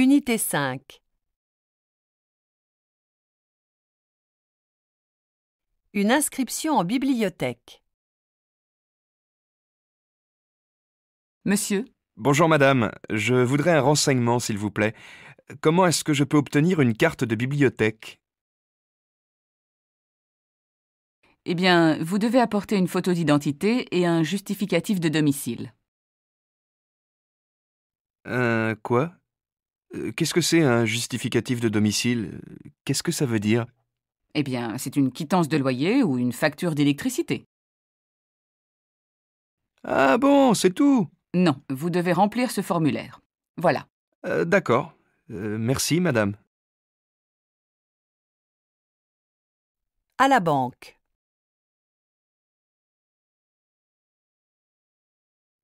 Unité 5 Une inscription en bibliothèque. Monsieur Bonjour madame, je voudrais un renseignement s'il vous plaît. Comment est-ce que je peux obtenir une carte de bibliothèque Eh bien, vous devez apporter une photo d'identité et un justificatif de domicile. Un quoi euh, qu'est-ce que c'est un justificatif de domicile Qu'est-ce que ça veut dire Eh bien, c'est une quittance de loyer ou une facture d'électricité. Ah bon, c'est tout Non, vous devez remplir ce formulaire. Voilà. Euh, d'accord. Euh, merci, madame. À la banque.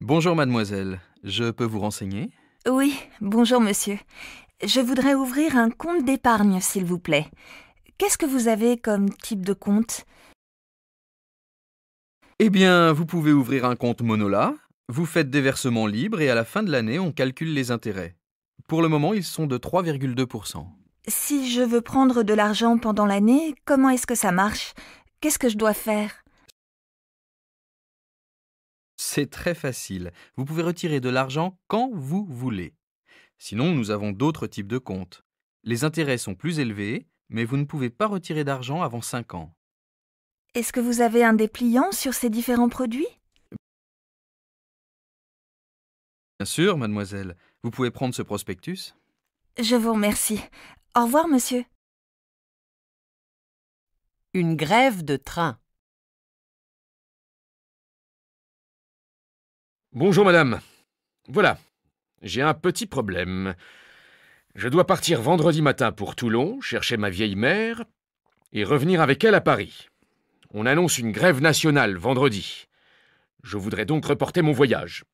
Bonjour, mademoiselle. Je peux vous renseigner oui, bonjour monsieur. Je voudrais ouvrir un compte d'épargne, s'il vous plaît. Qu'est-ce que vous avez comme type de compte Eh bien, vous pouvez ouvrir un compte Monola, vous faites des versements libres et à la fin de l'année, on calcule les intérêts. Pour le moment, ils sont de 3,2%. Si je veux prendre de l'argent pendant l'année, comment est-ce que ça marche Qu'est-ce que je dois faire c'est très facile. Vous pouvez retirer de l'argent quand vous voulez. Sinon, nous avons d'autres types de comptes. Les intérêts sont plus élevés, mais vous ne pouvez pas retirer d'argent avant 5 ans. Est-ce que vous avez un dépliant sur ces différents produits Bien sûr, mademoiselle. Vous pouvez prendre ce prospectus. Je vous remercie. Au revoir, monsieur. Une grève de train. Bonjour madame. Voilà, j'ai un petit problème. Je dois partir vendredi matin pour Toulon, chercher ma vieille mère, et revenir avec elle à Paris. On annonce une grève nationale vendredi. Je voudrais donc reporter mon voyage.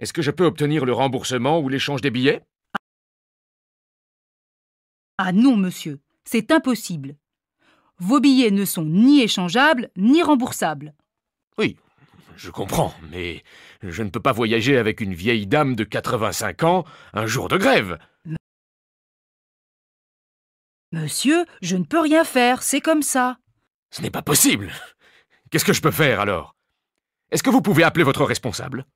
Est-ce que je peux obtenir le remboursement ou l'échange des billets Ah non, monsieur, c'est impossible. Vos billets ne sont ni échangeables ni remboursables. Oui, je comprends, mais je ne peux pas voyager avec une vieille dame de 85 ans un jour de grève. Monsieur, je ne peux rien faire, c'est comme ça. Ce n'est pas possible. Qu'est-ce que je peux faire alors Est-ce que vous pouvez appeler votre responsable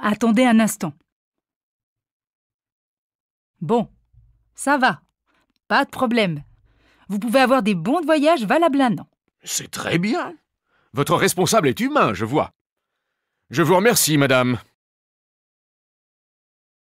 Attendez un instant. Bon, ça va. Pas de problème. Vous pouvez avoir des bons de voyage valables un an. C'est très bien. Votre responsable est humain, je vois. Je vous remercie, madame.